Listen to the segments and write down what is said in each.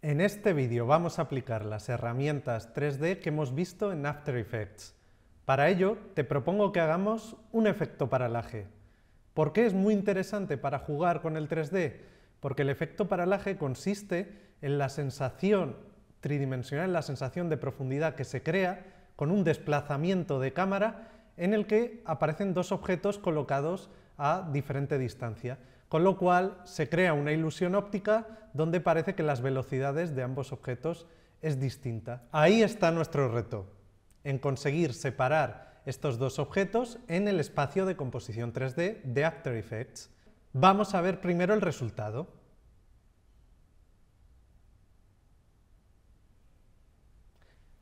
En este vídeo vamos a aplicar las herramientas 3D que hemos visto en After Effects. Para ello, te propongo que hagamos un efecto paralaje. ¿Por qué es muy interesante para jugar con el 3D? Porque el efecto paralaje consiste en la sensación tridimensional, la sensación de profundidad que se crea con un desplazamiento de cámara en el que aparecen dos objetos colocados a diferente distancia, con lo cual se crea una ilusión óptica donde parece que las velocidades de ambos objetos es distinta. Ahí está nuestro reto, en conseguir separar estos dos objetos en el espacio de composición 3D de After Effects. Vamos a ver primero el resultado.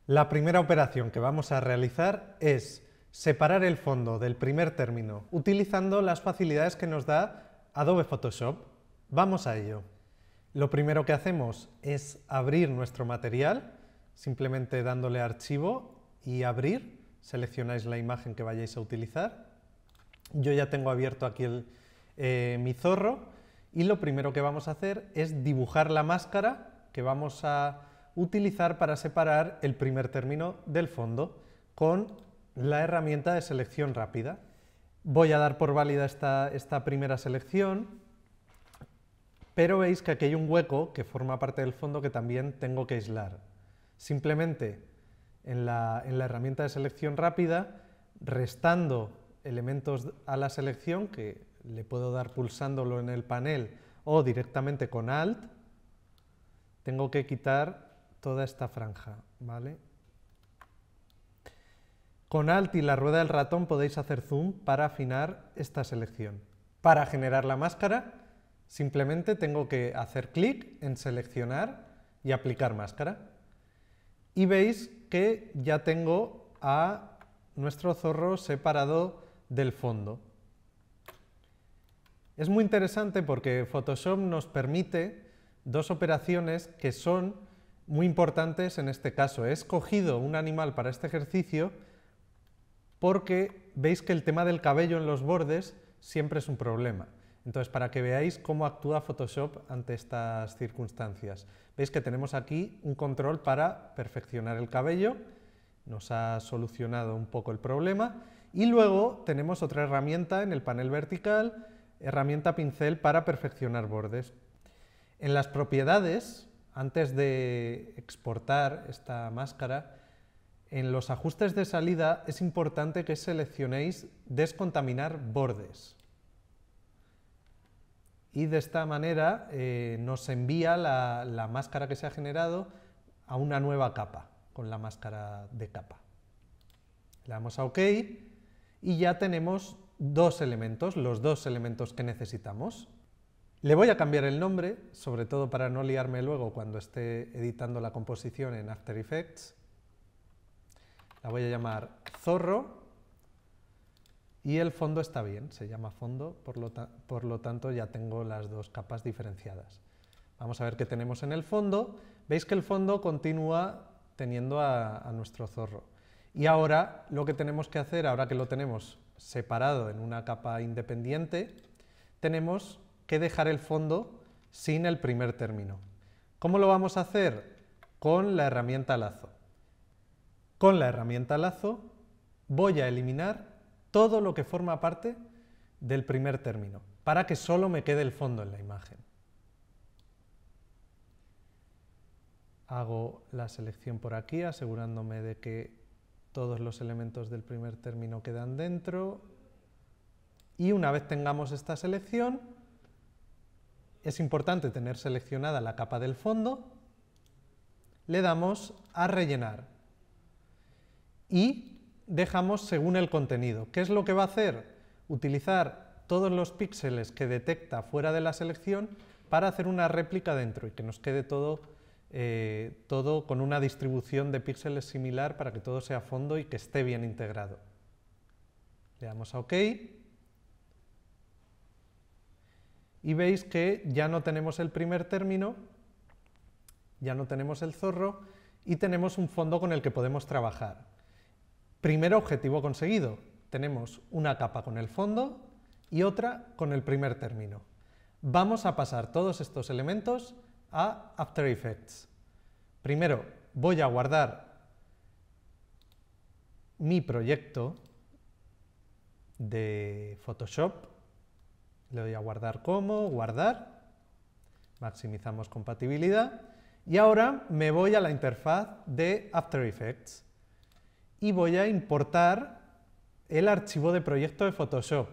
La primera operación que vamos a realizar es separar el fondo del primer término utilizando las facilidades que nos da Adobe Photoshop. Vamos a ello. Lo primero que hacemos es abrir nuestro material, simplemente dándole archivo y abrir. Seleccionáis la imagen que vayáis a utilizar. Yo ya tengo abierto aquí eh, mi zorro y lo primero que vamos a hacer es dibujar la máscara que vamos a utilizar para separar el primer término del fondo con la herramienta de selección rápida. Voy a dar por válida esta, esta primera selección, pero veis que aquí hay un hueco que forma parte del fondo que también tengo que aislar. Simplemente en la, en la herramienta de selección rápida, restando elementos a la selección, que le puedo dar pulsándolo en el panel o directamente con Alt, tengo que quitar toda esta franja, ¿vale? Con Alt y la rueda del ratón podéis hacer zoom para afinar esta selección. Para generar la máscara, simplemente tengo que hacer clic en seleccionar y aplicar máscara. Y veis que ya tengo a nuestro zorro separado del fondo. Es muy interesante porque Photoshop nos permite dos operaciones que son muy importantes en este caso. He escogido un animal para este ejercicio porque veis que el tema del cabello en los bordes siempre es un problema. Entonces, para que veáis cómo actúa Photoshop ante estas circunstancias. Veis que tenemos aquí un control para perfeccionar el cabello, nos ha solucionado un poco el problema, y luego tenemos otra herramienta en el panel vertical, herramienta pincel para perfeccionar bordes. En las propiedades, antes de exportar esta máscara, en los ajustes de salida es importante que seleccionéis descontaminar bordes. Y de esta manera eh, nos envía la, la máscara que se ha generado a una nueva capa, con la máscara de capa. Le damos a OK y ya tenemos dos elementos, los dos elementos que necesitamos. Le voy a cambiar el nombre, sobre todo para no liarme luego cuando esté editando la composición en After Effects la voy a llamar zorro y el fondo está bien, se llama fondo, por lo, tanto ya tengo las dos capas diferenciadas. Vamos a ver qué tenemos en el fondo. Veis que el fondo continúa teniendo a, a nuestro zorro. Y ahora lo que tenemos que hacer, ahora que lo tenemos separado en una capa independiente, tenemos que dejar el fondo sin el primer término. ¿Cómo lo vamos a hacer? Con la herramienta lazo. Con la herramienta lazo voy a eliminar todo lo que forma parte del primer término, para que solo me quede el fondo en la imagen. Hago la selección por aquí, asegurándome de que todos los elementos del primer término quedan dentro. Y una vez tengamos esta selección, es importante tener seleccionada la capa del fondo, le damos a rellenar y dejamos según el contenido. ¿Qué es lo que va a hacer? Utilizar todos los píxeles que detecta fuera de la selección para hacer una réplica dentro y que nos quede todo, eh, todo con una distribución de píxeles similar para que todo sea fondo y que esté bien integrado. Le damos a OK. Y veis que ya no tenemos el primer término, ya no tenemos el zorro y tenemos un fondo con el que podemos trabajar. Primer objetivo conseguido. Tenemos una capa con el fondo y otra con el primer término. Vamos a pasar todos estos elementos a After Effects. Primero voy a guardar mi proyecto de Photoshop. Le doy a guardar como, guardar, maximizamos compatibilidad y ahora me voy a la interfaz de After Effects y voy a importar el archivo de proyecto de Photoshop.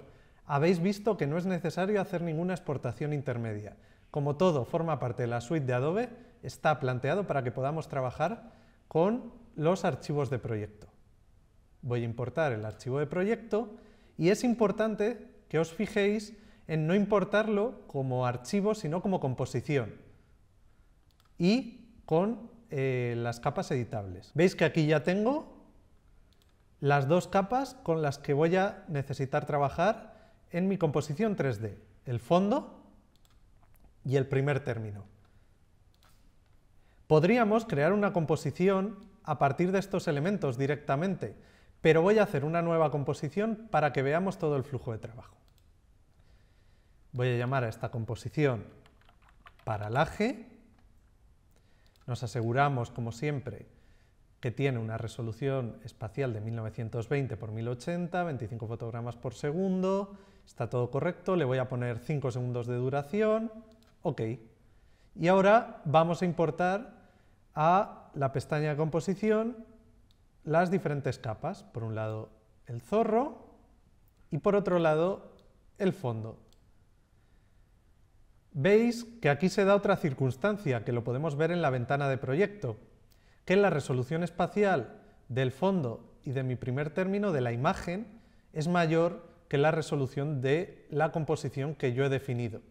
Habéis visto que no es necesario hacer ninguna exportación intermedia. Como todo forma parte de la suite de Adobe, está planteado para que podamos trabajar con los archivos de proyecto. Voy a importar el archivo de proyecto y es importante que os fijéis en no importarlo como archivo, sino como composición y con eh, las capas editables. Veis que aquí ya tengo las dos capas con las que voy a necesitar trabajar en mi composición 3D, el fondo y el primer término. Podríamos crear una composición a partir de estos elementos directamente, pero voy a hacer una nueva composición para que veamos todo el flujo de trabajo. Voy a llamar a esta composición paralaje. Nos aseguramos, como siempre, que tiene una resolución espacial de 1920 por 1080, 25 fotogramas por segundo, está todo correcto, le voy a poner 5 segundos de duración, ok. Y ahora vamos a importar a la pestaña de composición las diferentes capas, por un lado el zorro y por otro lado el fondo. Veis que aquí se da otra circunstancia que lo podemos ver en la ventana de proyecto que la resolución espacial del fondo y de mi primer término de la imagen es mayor que la resolución de la composición que yo he definido.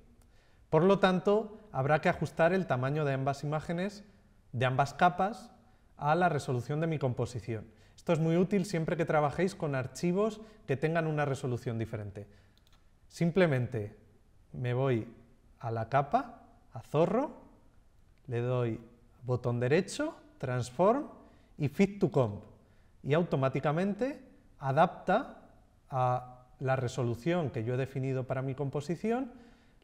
Por lo tanto, habrá que ajustar el tamaño de ambas imágenes, de ambas capas, a la resolución de mi composición. Esto es muy útil siempre que trabajéis con archivos que tengan una resolución diferente. Simplemente me voy a la capa, a zorro, le doy botón derecho transform y fit to comp. Y automáticamente adapta a la resolución que yo he definido para mi composición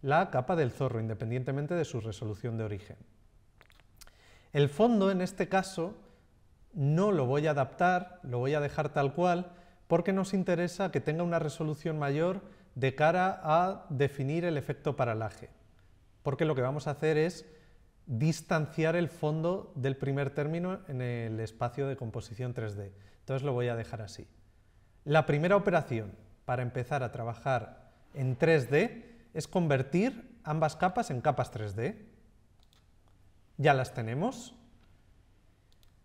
la capa del zorro, independientemente de su resolución de origen. El fondo, en este caso, no lo voy a adaptar, lo voy a dejar tal cual, porque nos interesa que tenga una resolución mayor de cara a definir el efecto paralaje. Porque lo que vamos a hacer es distanciar el fondo del primer término en el espacio de composición 3D. Entonces lo voy a dejar así. La primera operación para empezar a trabajar en 3D es convertir ambas capas en capas 3D. Ya las tenemos.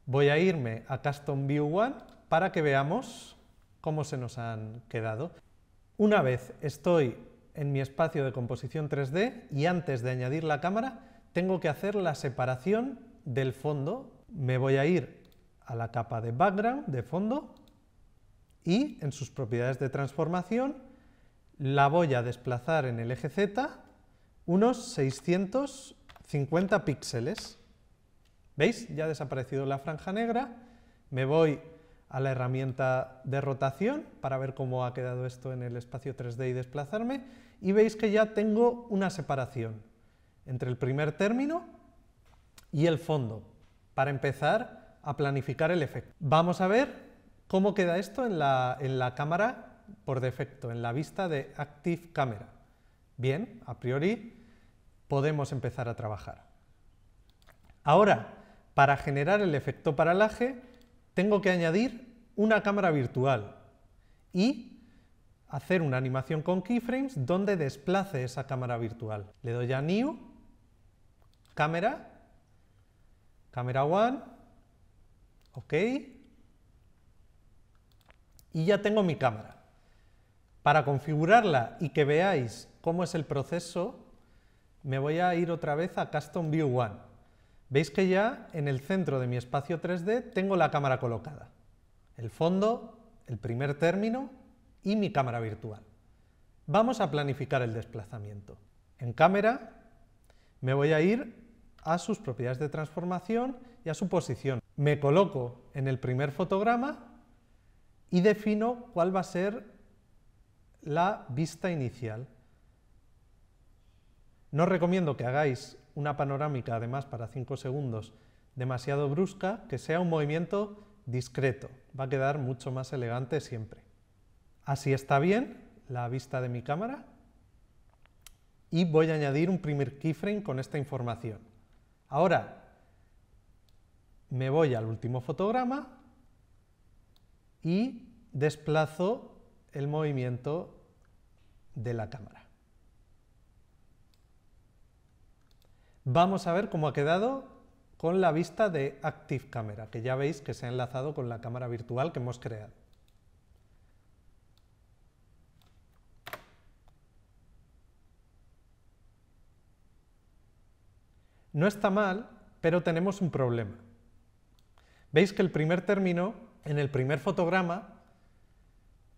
Voy a irme a Custom View 1 para que veamos cómo se nos han quedado. Una vez estoy en mi espacio de composición 3D y antes de añadir la cámara, tengo que hacer la separación del fondo. Me voy a ir a la capa de background, de fondo, y en sus propiedades de transformación la voy a desplazar en el eje Z unos 650 píxeles. ¿Veis? Ya ha desaparecido la franja negra. Me voy a la herramienta de rotación para ver cómo ha quedado esto en el espacio 3D y desplazarme. Y veis que ya tengo una separación entre el primer término y el fondo, para empezar a planificar el efecto. Vamos a ver cómo queda esto en la, cámara por defecto, en la vista de Active Camera. Bien, a priori podemos empezar a trabajar. Ahora, para generar el efecto paralaje, tengo que añadir una cámara virtual y hacer una animación con keyframes donde desplace esa cámara virtual. Le doy a New Cámara, Cámara One, ok, y ya tengo mi cámara. Para configurarla y que veáis cómo es el proceso, me voy a ir otra vez a Custom View One. Veis que ya en el centro de mi espacio 3D tengo la cámara colocada. El fondo, el primer término y mi cámara virtual. Vamos a planificar el desplazamiento. En cámara me voy a ir a sus propiedades de transformación y a su posición. Me coloco en el primer fotograma y defino cuál va a ser la vista inicial. No recomiendo que hagáis una panorámica, además, para 5 segundos demasiado brusca, que sea un movimiento discreto. Va a quedar mucho más elegante siempre. Así está bien la vista de mi cámara y voy a añadir un primer keyframe con esta información. Ahora me voy al último fotograma y desplazo el movimiento de la cámara. Vamos a ver cómo ha quedado con la vista de Active Camera, que ya veis que se ha enlazado con la cámara virtual que hemos creado. No está mal, pero tenemos un problema. Veis que el primer término, en el primer fotograma,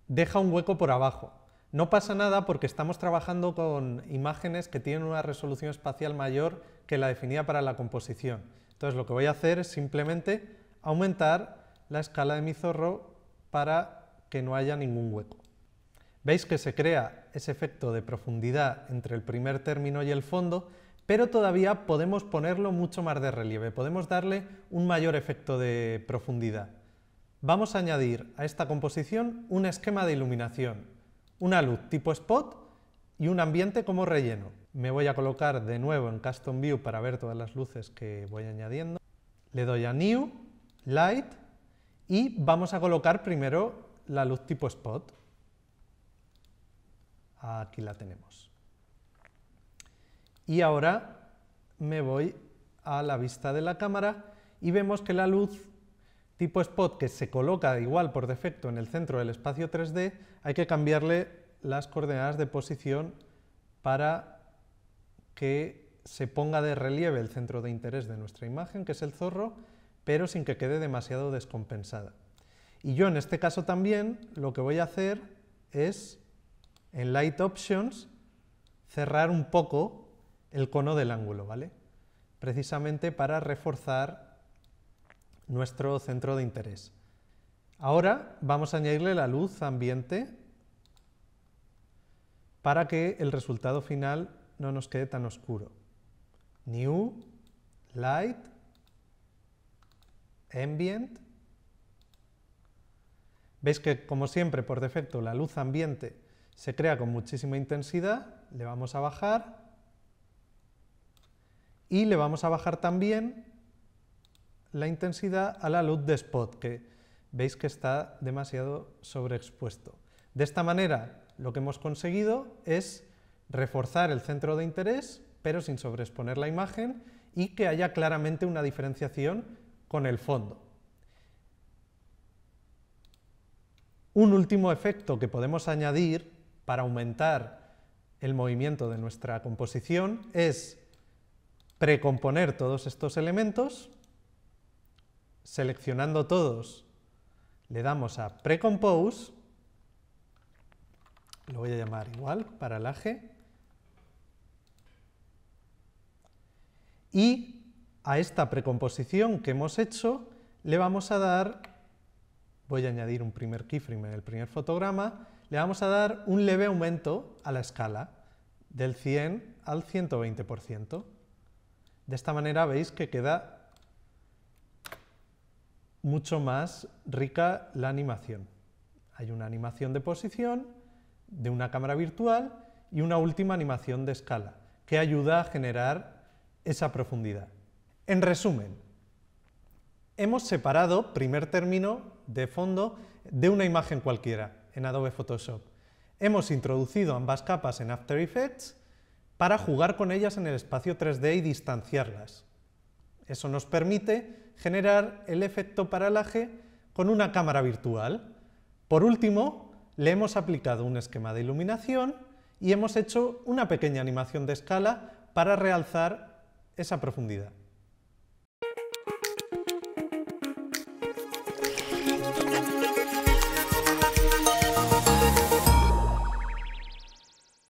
deja un hueco por abajo. No pasa nada porque estamos trabajando con imágenes que tienen una resolución espacial mayor que la definida para la composición. Entonces lo que voy a hacer es simplemente aumentar la escala de mi zorro para que no haya ningún hueco. Veis que se crea ese efecto de profundidad entre el primer término y el fondo pero todavía podemos ponerlo mucho más de relieve, podemos darle un mayor efecto de profundidad. Vamos a añadir a esta composición un esquema de iluminación, una luz tipo spot y un ambiente como relleno. Me voy a colocar de nuevo en Custom View para ver todas las luces que voy añadiendo. Le doy a New, Light y vamos a colocar primero la luz tipo spot. Aquí la tenemos. Y ahora me voy a la vista de la cámara y vemos que la luz tipo spot que se coloca igual por defecto en el centro del espacio 3D, hay que cambiarle las coordenadas de posición para que se ponga de relieve el centro de interés de nuestra imagen, que es el zorro, pero sin que quede demasiado descompensada. Y yo en este caso también lo que voy a hacer es, en Light Options, cerrar un poco el cono del ángulo, ¿vale? Precisamente para reforzar nuestro centro de interés. Ahora vamos a añadirle la luz ambiente para que el resultado final no nos quede tan oscuro. New, Light, Ambient. Veis que, como siempre, por defecto, la luz ambiente se crea con muchísima intensidad. Le vamos a bajar y le vamos a bajar también la intensidad a la luz de spot, que veis que está demasiado sobreexpuesto. De esta manera, lo que hemos conseguido es reforzar el centro de interés, pero sin sobreexponer la imagen, y que haya claramente una diferenciación con el fondo. Un último efecto que podemos añadir para aumentar el movimiento de nuestra composición es precomponer todos estos elementos, seleccionando todos le damos a Precompose, lo voy a llamar igual, para el G, y a esta precomposición que hemos hecho le vamos a dar, voy a añadir un primer keyframe en el primer fotograma, le vamos a dar un leve aumento a la escala, del 100 al 120%. De esta manera veis que queda mucho más rica la animación. Hay una animación de posición, de una cámara virtual y una última animación de escala, que ayuda a generar esa profundidad. En resumen, hemos separado primer término de fondo de una imagen cualquiera en Adobe Photoshop. Hemos introducido ambas capas en After Effects para jugar con ellas en el espacio 3D y distanciarlas. Eso nos permite generar el efecto paralaje con una cámara virtual. Por último, le hemos aplicado un esquema de iluminación y hemos hecho una pequeña animación de escala para realzar esa profundidad.